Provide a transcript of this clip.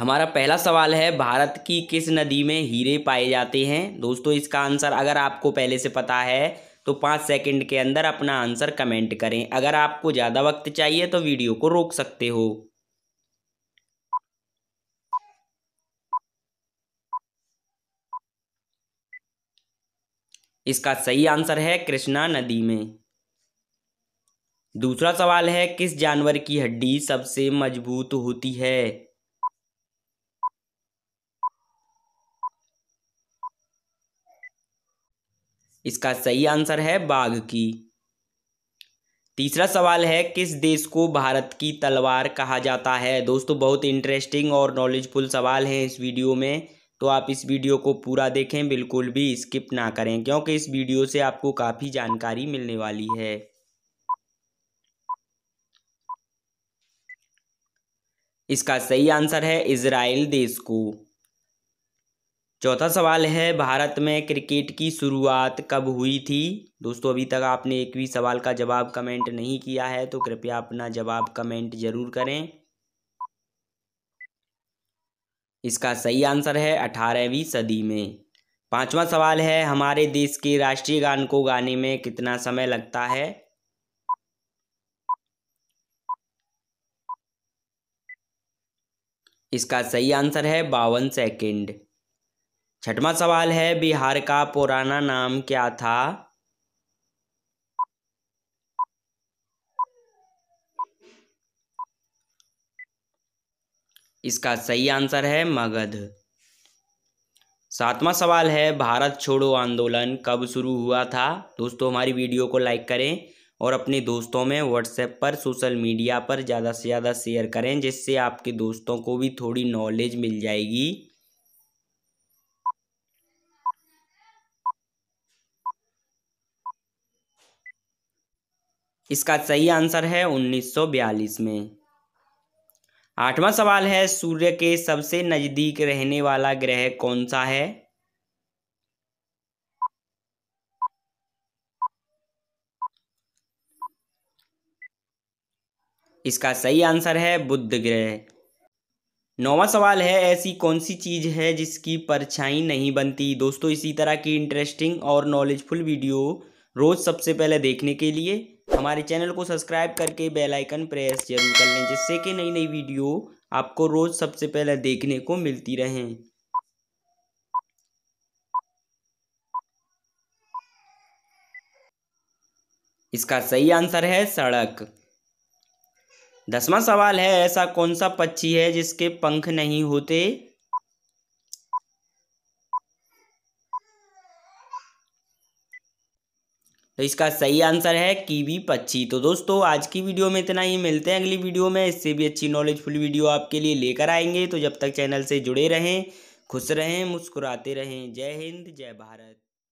हमारा पहला सवाल है भारत की किस नदी में हीरे पाए जाते हैं दोस्तों इसका आंसर अगर आपको पहले से पता है तो पाँच सेकंड के अंदर अपना आंसर कमेंट करें अगर आपको ज़्यादा वक्त चाहिए तो वीडियो को रोक सकते हो इसका सही आंसर है कृष्णा नदी में दूसरा सवाल है किस जानवर की हड्डी सबसे मजबूत होती है इसका सही आंसर है बाघ की तीसरा सवाल है किस देश को भारत की तलवार कहा जाता है दोस्तों बहुत इंटरेस्टिंग और नॉलेजफुल सवाल है इस वीडियो में तो आप इस वीडियो को पूरा देखें बिल्कुल भी स्किप ना करें क्योंकि इस वीडियो से आपको काफ़ी जानकारी मिलने वाली है इसका सही आंसर है इसराइल देश को चौथा सवाल है भारत में क्रिकेट की शुरुआत कब हुई थी दोस्तों अभी तक आपने एक भी सवाल का जवाब कमेंट नहीं किया है तो कृपया अपना जवाब कमेंट जरूर करें इसका सही आंसर है अठारहवीं सदी में पांचवा सवाल है हमारे देश के राष्ट्रीय गान को गाने में कितना समय लगता है इसका सही आंसर है बावन सेकंड छठवां सवाल है बिहार का पुराना नाम क्या था इसका सही आंसर है मगध सातवां सवाल है भारत छोड़ो आंदोलन कब शुरू हुआ था दोस्तों हमारी वीडियो को लाइक करें और अपने दोस्तों में व्हाट्सएप पर सोशल मीडिया पर ज़्यादा से ज़्यादा शेयर करें जिससे आपके दोस्तों को भी थोड़ी नॉलेज मिल जाएगी इसका सही आंसर है 1942 में आठवां सवाल है सूर्य के सबसे नज़दीक रहने वाला ग्रह कौन सा है इसका सही आंसर है बुद्ध ग्रह नौवा सवाल है ऐसी कौन सी चीज़ है जिसकी परछाई नहीं बनती दोस्तों इसी तरह की इंटरेस्टिंग और नॉलेजफुल वीडियो रोज़ सबसे पहले देखने के लिए हमारे चैनल को सब्सक्राइब करके बेल आइकन प्रेस जरूर कर लें जिससे कि नई नई वीडियो आपको रोज़ सबसे पहले देखने को मिलती रहे इसका सही आंसर है सड़क दसवां सवाल है ऐसा कौन सा पक्षी है जिसके पंख नहीं होते तो इसका सही आंसर है कीवी पक्षी तो दोस्तों आज की वीडियो में इतना ही मिलते हैं अगली वीडियो में इससे भी अच्छी नॉलेजफुल वीडियो आपके लिए लेकर आएंगे तो जब तक चैनल से जुड़े रहें खुश रहें मुस्कुराते रहें जय हिंद जय भारत